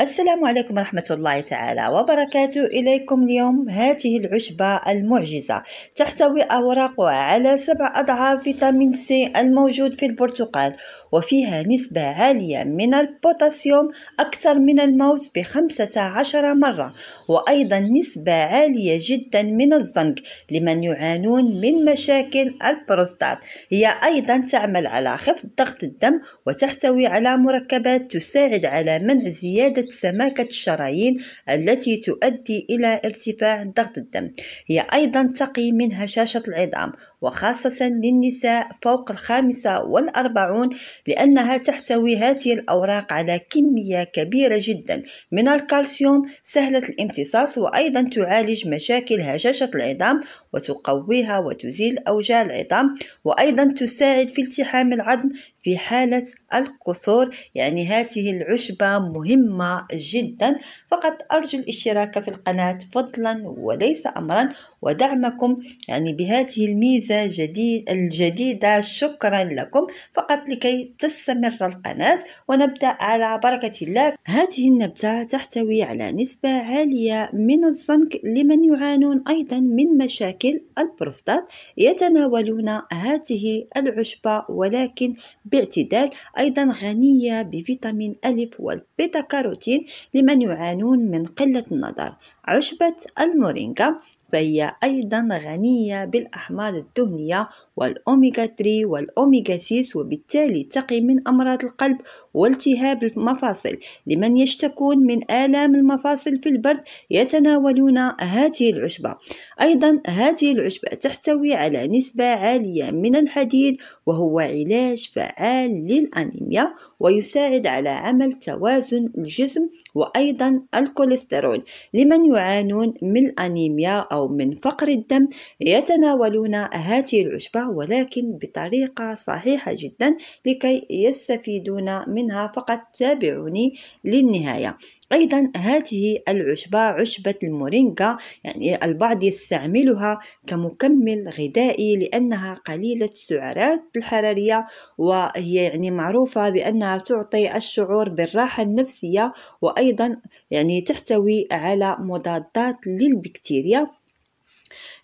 السلام عليكم ورحمة الله تعالى وبركاته إليكم اليوم هذه العشبة المعجزة تحتوي أوراقها على سبع أضعاف فيتامين سي الموجود في البرتقال وفيها نسبة عالية من البوتاسيوم أكثر من الموز بخمسة عشر مرة وأيضا نسبة عالية جدا من الزنك لمن يعانون من مشاكل البروستات هي أيضا تعمل على خفض ضغط الدم وتحتوي على مركبات تساعد على منع زيادة تزيد سماكة الشرايين التي تؤدي إلى ارتفاع ضغط الدم هي أيضا تقي من هشاشة العظام وخاصة للنساء فوق الخامسة والأربعون لأنها تحتوي هذه الأوراق على كمية كبيرة جدا من الكالسيوم سهلة الامتصاص وأيضا تعالج مشاكل هشاشة العظام وتقويها وتزيل أوجاع العظام وأيضا تساعد في التحام العظم في حالة القصور يعني هذه العشبة مهمة جدا فقط أرجو الاشتراك في القناة فضلا وليس أمرا ودعمكم يعني بهذه الميزة جديد الجديدة شكرا لكم فقط لكي تستمر القناة ونبدأ على بركة الله هذه النبتة تحتوي على نسبة عالية من الزنك لمن يعانون أيضا من مشاكل البروستات يتناولون هذه العشبة ولكن باعتدال أيضا غنية بفيتامين ألف والبيتا كاروتين البروتين لمن يعانون من قلة النظر عشبة المورينجا فهي أيضا غنية بالأحماض الدهنية والأوميغا 3 والأوميغا 6 وبالتالي تقي من أمراض القلب والتهاب المفاصل لمن يشتكون من آلام المفاصل في البرد يتناولون هذه العشبة أيضا هذه العشبة تحتوي على نسبة عالية من الحديد وهو علاج فعال للأنيميا ويساعد على عمل توازن الجسم وأيضا الكوليسترول لمن يعانون من أنيميا أو من فقر الدم يتناولون هذه العشبة ولكن بطريقة صحيحة جدا لكي يستفيدون منها فقط تابعوني للنهاية أيضا هذه العشبة عشبة المورينجا يعني البعض يستعملها كمكمل غذائي لأنها قليلة السعرات الحرارية وهي يعني معروفة بأنها تعطي الشعور بالراحة النفسية وأيضا يعني تحتوي على مضاد مضادات للبكتيريا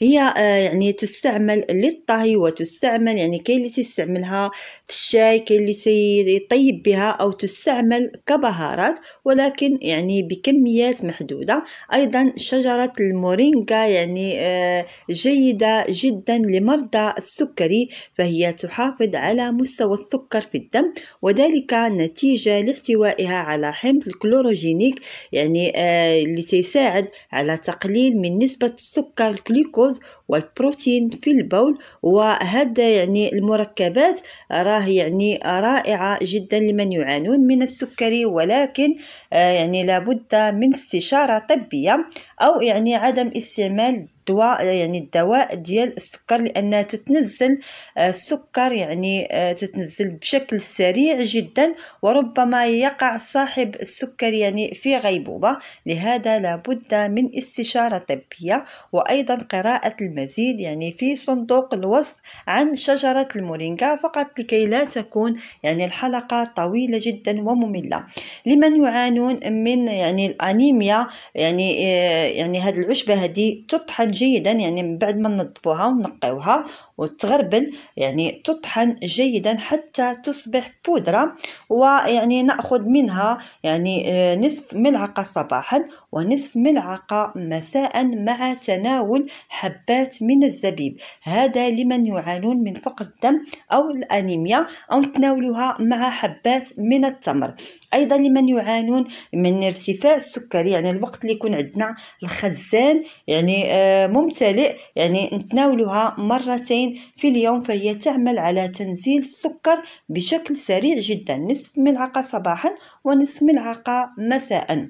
هي آه، يعني تستعمل للطهي وتستعمل يعني كاين اللي تستعملها في الشاي كاين اللي تيطيب بها او تستعمل كبهارات ولكن يعني بكميات محدوده ايضا شجره المورينجا يعني آه، جيده جدا لمرضى السكري فهي تحافظ على مستوى السكر في الدم وذلك نتيجه لاحتوائها على حمض الكلوروجينيك يعني آه، اللي تساعد على تقليل من نسبه السكر الكلوروجينيك الجلوكوز والبروتين في البول وهذا يعني المركبات راه يعني رائعة جدا لمن يعانون من السكري ولكن آه، يعني لابد من استشارة طبية أو يعني عدم استعمال الدواء يعني الدواء ديال السكر لانها تتنزل آه، السكر يعني آه، تتنزل بشكل سريع جدا وربما يقع صاحب السكر يعني في غيبوبه لهذا لابد من استشاره طبيه وايضا قراءه المزيد يعني في صندوق الوصف عن شجره المورينجا فقط لكي لا تكون يعني الحلقه طويله جدا وممله لمن يعانون من يعني الانيميا يعني آه، يعني هذه العشبه هذه تطحن جيدا يعني من بعد ما ننظفوها ونقيوها وتغربل يعني تطحن جيدا حتى تصبح بودرة ويعني نأخذ منها يعني آه، نصف ملعقة صباحا ونصف ملعقة مساء مع تناول حبات من الزبيب هذا لمن يعانون من فقر الدم أو الأنيميا أو تناولها مع حبات من التمر أيضا لمن يعانون من ارتفاع السكري يعني الوقت اللي يكون عندنا الخزان يعني آه ممتلئ يعني نتناولها مرتين في اليوم فهي تعمل على تنزيل السكر بشكل سريع جدا نصف ملعقة صباحا ونصف ملعقة مساء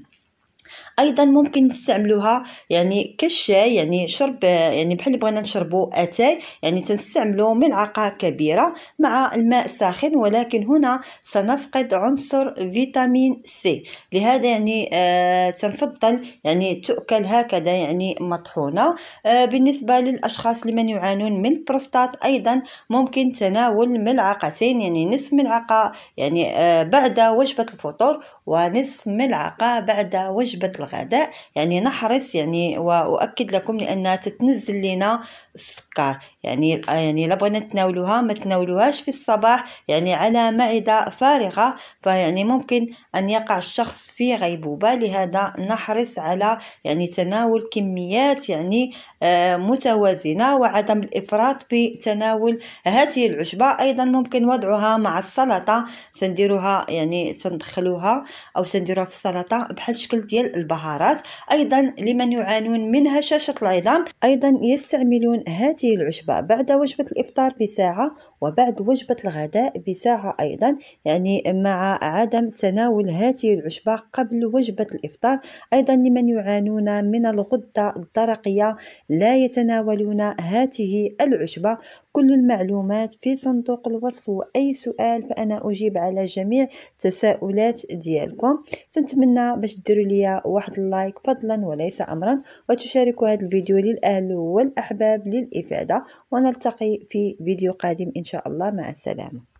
ايضا ممكن نستعملوها يعني كالشاي يعني شرب يعني بحال اللي بغينا نشربو اتاي يعني تنستعملو ملعقه كبيره مع الماء ساخن ولكن هنا سنفقد عنصر فيتامين سي لهذا يعني آه تنفضل يعني تؤكل هكذا يعني مطحونه آه بالنسبه للاشخاص لمن يعانون من البروستات ايضا ممكن تناول ملعقتين يعني نصف ملعقه يعني آه بعد وجبه الفطور ونصف ملعقه بعد وجبه وجبة الغداء يعني نحرص يعني وأؤكد لكم لأنها تتنزل لنا السكر يعني يعني لا بغينا نتناولوها ما تناولوهاش في الصباح يعني على معدة فارغة فيعني ممكن أن يقع الشخص في غيبوبة لهذا نحرص على يعني تناول كميات يعني آه، متوازنة وعدم الإفراط في تناول هذه العشبة أيضا ممكن وضعها مع السلطة سنديروها يعني تندخلوها أو سنديروها في السلطة بحال الشكل ديال البهارات أيضا لمن يعانون من هشاشة العظام أيضا يستعملون هذه العشبة بعد وجبة الإفطار بساعة وبعد وجبة الغداء بساعة أيضا يعني مع عدم تناول هذه العشبة قبل وجبة الإفطار أيضا لمن يعانون من الغدة الدرقية لا يتناولون هذه العشبة كل المعلومات في صندوق الوصف وأي سؤال فأنا أجيب على جميع تساؤلات ديالكم تنتمنى باش ديروا لي واحد اللايك فضلا وليس أمرا وتشاركوا هذا الفيديو للأهل والأحباب للإفادة ونلتقي في فيديو قادم إن شاء الله مع السلامة